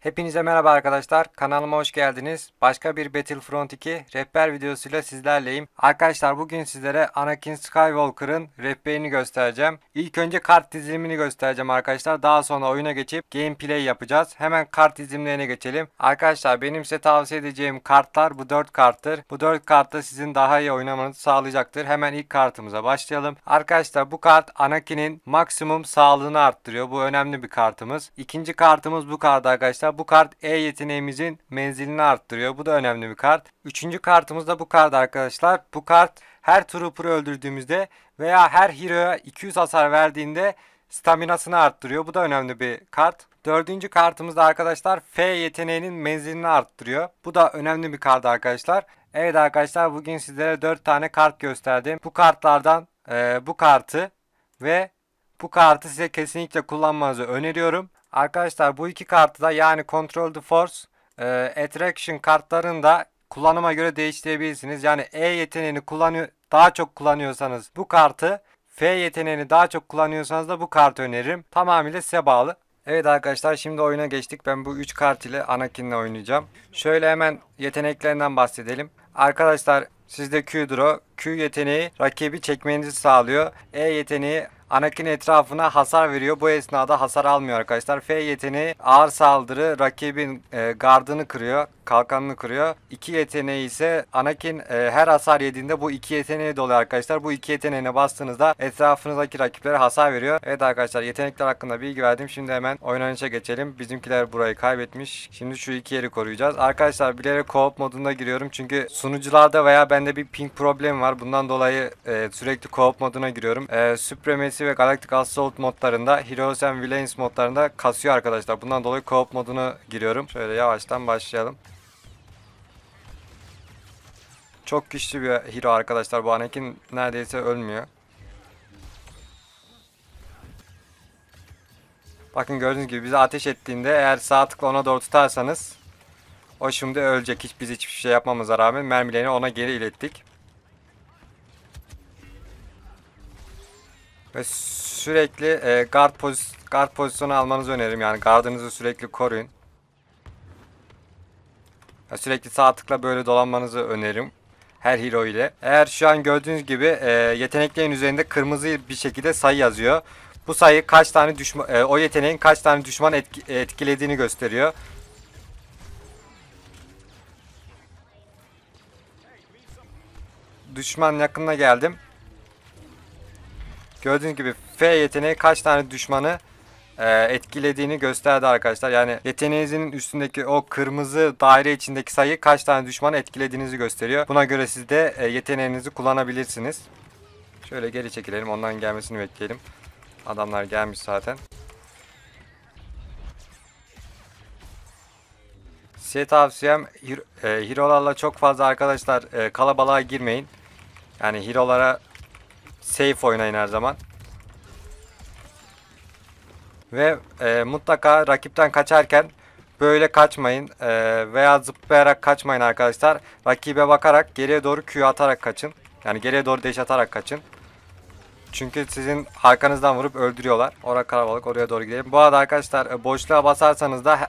Hepinize merhaba arkadaşlar. Kanalıma hoş geldiniz. Başka bir Battlefront 2 rehber videosuyla sizlerleyim. Arkadaşlar bugün sizlere Anakin Skywalker'ın rehberini göstereceğim. İlk önce kart dizilimini göstereceğim arkadaşlar. Daha sonra oyuna geçip gameplay yapacağız. Hemen kart dizilimlerine geçelim. Arkadaşlar benim size tavsiye edeceğim kartlar bu 4 karttır. Bu 4 kartta sizin daha iyi oynamanızı sağlayacaktır. Hemen ilk kartımıza başlayalım. Arkadaşlar bu kart Anakin'in maksimum sağlığını arttırıyor. Bu önemli bir kartımız. İkinci kartımız bu kart arkadaşlar Mesela bu kart E yeteneğimizin menzilini arttırıyor. Bu da önemli bir kart. Üçüncü kartımız da bu kart arkadaşlar. Bu kart her trooper'ı öldürdüğümüzde veya her hero'ya 200 hasar verdiğinde staminasını arttırıyor. Bu da önemli bir kart. Dördüncü kartımız da arkadaşlar F yeteneğinin menzilini arttırıyor. Bu da önemli bir kart arkadaşlar. Evet arkadaşlar bugün sizlere 4 tane kart gösterdim. Bu kartlardan e, bu kartı ve bu kartı size kesinlikle kullanmanızı öneriyorum. Arkadaşlar bu iki kartı da yani Control the Force, e, Attraction kartlarını da kullanıma göre değiştirebilirsiniz. Yani E yeteneğini kullanıyor, daha çok kullanıyorsanız bu kartı, F yeteneğini daha çok kullanıyorsanız da bu kartı öneririm. Tamamıyla size bağlı. Evet arkadaşlar şimdi oyuna geçtik. Ben bu 3 kart ile Anakin'le oynayacağım. Şöyle hemen yeteneklerinden bahsedelim. Arkadaşlar sizde Q-Draw, Q yeteneği rakibi çekmenizi sağlıyor. E yeteneği Anakin etrafına hasar veriyor. Bu esnada hasar almıyor arkadaşlar. F yeteneği ağır saldırı rakibin e, gardını kırıyor. Kalkanını kırıyor. İki yeteneği ise Anakin e, her hasar yediğinde bu iki yeteneği doluyor arkadaşlar. Bu iki yeteneğine bastığınızda etrafınızdaki rakiplere hasar veriyor. Evet arkadaşlar yetenekler hakkında bilgi verdim. Şimdi hemen oynanışa geçelim. Bizimkiler burayı kaybetmiş. Şimdi şu iki yeri koruyacağız. Arkadaşlar bilerek co-op modunda giriyorum. Çünkü sunucularda veya bende bir ping problemi var var. Bundan dolayı e, sürekli co-op moduna giriyorum. E, Supremacy ve Galactic Assault modlarında, Heroes and Villains modlarında kasıyor arkadaşlar. Bundan dolayı co-op modunu giriyorum. Şöyle yavaştan başlayalım. Çok güçlü bir hero arkadaşlar. Bu Anakin neredeyse ölmüyor. Bakın gördüğünüz gibi bizi ateş ettiğinde eğer sağ tıkla ona doğru tutarsanız o şimdi ölecek. Hiç biz hiçbir şey yapmamıza rağmen mermilerini ona geri ilettik. Ve sürekli e, guard, poz guard pozisyonu almanızı öneririm. Yani gardınızı sürekli koruyun. Ya sürekli sağ tıkla böyle dolanmanızı öneririm. Her hero ile. Eğer şu an gördüğünüz gibi e, yeteneklerin üzerinde kırmızı bir şekilde sayı yazıyor. Bu sayı kaç tane düşman, e, o yeteneğin kaç tane düşman etki, etkilediğini gösteriyor. Düşman yakınına geldim. Gördüğünüz gibi F yeteneği kaç tane düşmanı e, etkilediğini gösterdi arkadaşlar. Yani yeteneğinizin üstündeki o kırmızı daire içindeki sayı kaç tane düşmanı etkilediğinizi gösteriyor. Buna göre siz de e, yeteneğinizi kullanabilirsiniz. Şöyle geri çekilelim. ondan gelmesini bekleyelim. Adamlar gelmiş zaten. Size tavsiyem hirolarla e, çok fazla arkadaşlar kalabalığa girmeyin. Yani hirolara safe oynayın her zaman. Ve e, mutlaka rakipten kaçarken böyle kaçmayın e, veya zıplayarak kaçmayın arkadaşlar. Rakibe bakarak geriye doğru Q atarak kaçın. Yani geriye doğru deş atarak kaçın. Çünkü sizin arkanızdan vurup öldürüyorlar. Ora karabalık oraya doğru gidelim. Bu arada arkadaşlar e, boşluğa basarsanız da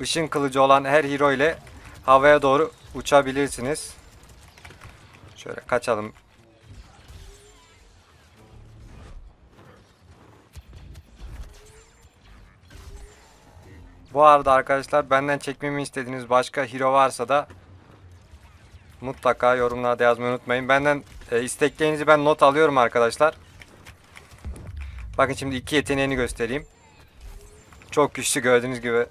ışın kılıcı olan her hero ile havaya doğru uçabilirsiniz. Şöyle kaçalım Bu arada arkadaşlar benden çekmemi istediğiniz başka hero varsa da mutlaka yorumlarda yazmayı unutmayın. Benden e, isteklerinizi ben not alıyorum arkadaşlar. Bakın şimdi iki yeteneğini göstereyim. Çok güçlü gördüğünüz gibi.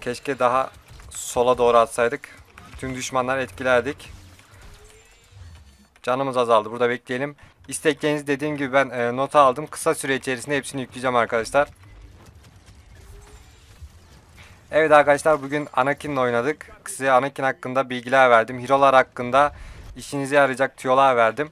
Keşke daha sola doğru atsaydık. Tüm düşmanlar etkilerdik. Canımız azaldı. Burada bekleyelim. İsteklerinizi dediğim gibi ben e, nota aldım. Kısa süre içerisinde hepsini yükleyeceğim arkadaşlar. Evet arkadaşlar bugün Anakin'le oynadık. Size Anakin hakkında bilgiler verdim. Hero'lar hakkında işinize yarayacak tüyolar verdim.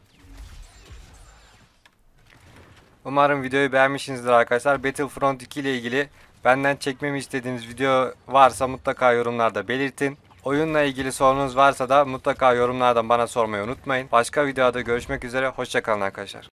Umarım videoyu beğenmişsinizdir arkadaşlar. Battlefront 2 ile ilgili benden çekmemi istediğiniz video varsa mutlaka yorumlarda belirtin. Oyunla ilgili sorunuz varsa da mutlaka yorumlardan bana sormayı unutmayın. Başka videoda görüşmek üzere. Hoşçakalın arkadaşlar.